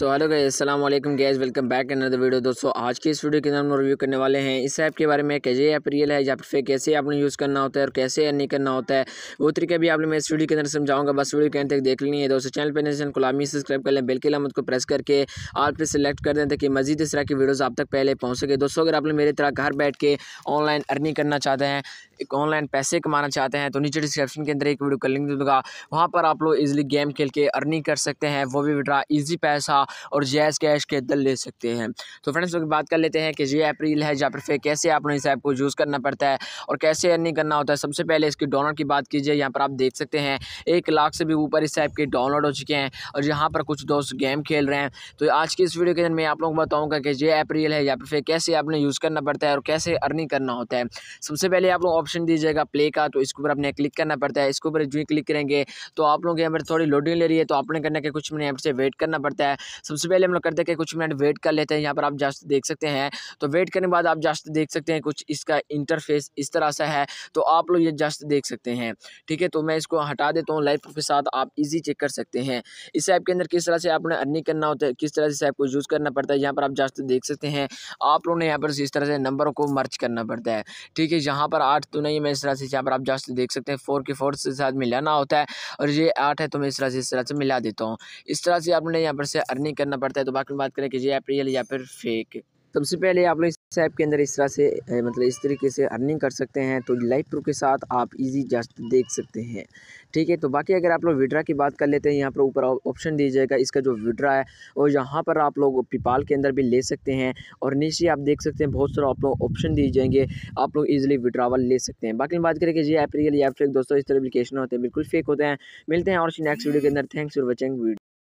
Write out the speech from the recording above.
सो hello अस्सलाम वालेकुम guys welcome back another video दोस्तों आज के इस वीडियो के अंदर हम रिव्यू करने वाले हैं इस ऐप के बारे में कैसे ऐप रियल है या फिर कैसे आपने यूज़ करना होता है और कैसे अर्निंग करना होता है वो तरीका भी लोग मैं इस वीडियो के अंदर समझाऊंगा बस वीडियो के तक देख लेनी है दोस्तों चैनल पर नेशन को सब्सक्राइब कर लें बिल्कुल के को प्रेस करके आल पर सिलेक्ट कर दें ताकि मजीद इस तरह की वीडियोज़ आप तक पहले पहुँच सके दोस्तों अगर आप लोग मेरे तरह घर बैठ के ऑनलाइन अर्निंग करना चाहते हैं एक ऑनलाइन पैसे कमाना चाहते हैं तो नीचे डिस्क्रिप्शन के अंदर एक वीडियो का लिंक दे दूंगा वहाँ पर आप लोग ईजिली गेम खेल के अर्निंग कर सकते हैं वो भी विड्रा ईजी पैसा और जैस कैश के दल ले सकते हैं तो फ्रेंड्स लोग बात कर लेते हैं कि ये ऐप रील है या फिर फिर कैसे आप लोग इस ऐप को यूज़ करना पड़ता है और कैसे अर्निंग करना होता है सबसे पहले इसकी डाउनलोड की बात कीजिए यहाँ पर आप देख सकते हैं एक लाख से भी ऊपर इस ऐप के डाउनलोड हो चुके हैं और यहाँ पर कुछ दोस्त गेम खेल रहे हैं तो आज की इस वीडियो के अंदर मैं आप लोगों को बताऊँगा कि ये ऐप रील है या फिर कैसे आपने यूज़ करना पड़ता है और कैसे अर्निंग करना होता है सबसे पहले आप लोग ऑप्शन दीजिएगा प्ले का तो इसके ऊपर आपने क्लिक करना पड़ता है इसके ऊपर जो क्लिक करेंगे तो आप लोग यहाँ पर थोड़ी लोडिंग ले रही है तो आपने करना के कुछ मिनट यहाँ से वेट करना पड़ता है सबसे पहले हम लोग करते हैं कुछ मिनट वेट कर लेते हैं यहाँ पर आप जस्ट देख सकते हैं तो वेट करने के बाद आप जस्ट देख सकते हैं कुछ इसका इंटरफेस इस तरह सा है तो आप लोग ये जस्ट देख सकते हैं ठीक है तो मैं इसको हटा देता हूँ लाइफ के साथ आप इजी चेक कर सकते हैं इस ऐप के अंदर किस तरह से आपने अर्निंग करना होता है किस तरह से इस ऐप को यूज़ करना पड़ता है यहाँ पर आप जस्ट देख सकते हैं आप लोगों ने यहाँ पर इस तरह से नंबरों को मर्च करना पड़ता है ठीक है यहाँ पर आठ तो क्यों नहीं है मैं इस राशि से यहाँ पर आप जस्ट देख सकते हैं फोर के फोर के साथ मिलाना होता है और ये आठ है तो मैं इस राशि इस तरह से मिला देता हूँ इस तरह से आपने यहाँ पर से अर्निंग करना पड़ता है तो बाकी बात करें कि ये अप्रियल रियल या फिर फेक सबसे पहले आप लोग इस ऐप के अंदर इस तरह से मतलब इस तरीके से अर्निंग कर सकते हैं तो लाइव प्रूफ के साथ आप इजी जस्ट देख सकते हैं ठीक है तो बाकी अगर आप लोग विड्रा की बात कर लेते हैं यहाँ पर ऊपर ऑप्शन जाएगा इसका जो विड्रा है और यहाँ पर आप लोग पिपाल के अंदर भी ले सकते हैं और नीचे आप देख सकते हैं बहुत सारा आप लोग ऑप्शन दिए जाएंगे आप लोग ईजिली विड्रावल ले सकते हैं बाकी बात करें कि ये ऐप रियल या फेक दोस्तों इस तरह एप्लीकेशन होते हैं बिल्कुल फेक होते हैं मिलते हैं और नेक्स्ट वीडियो के अंदर थैंक्स फॉर वॉचिंग वीडियो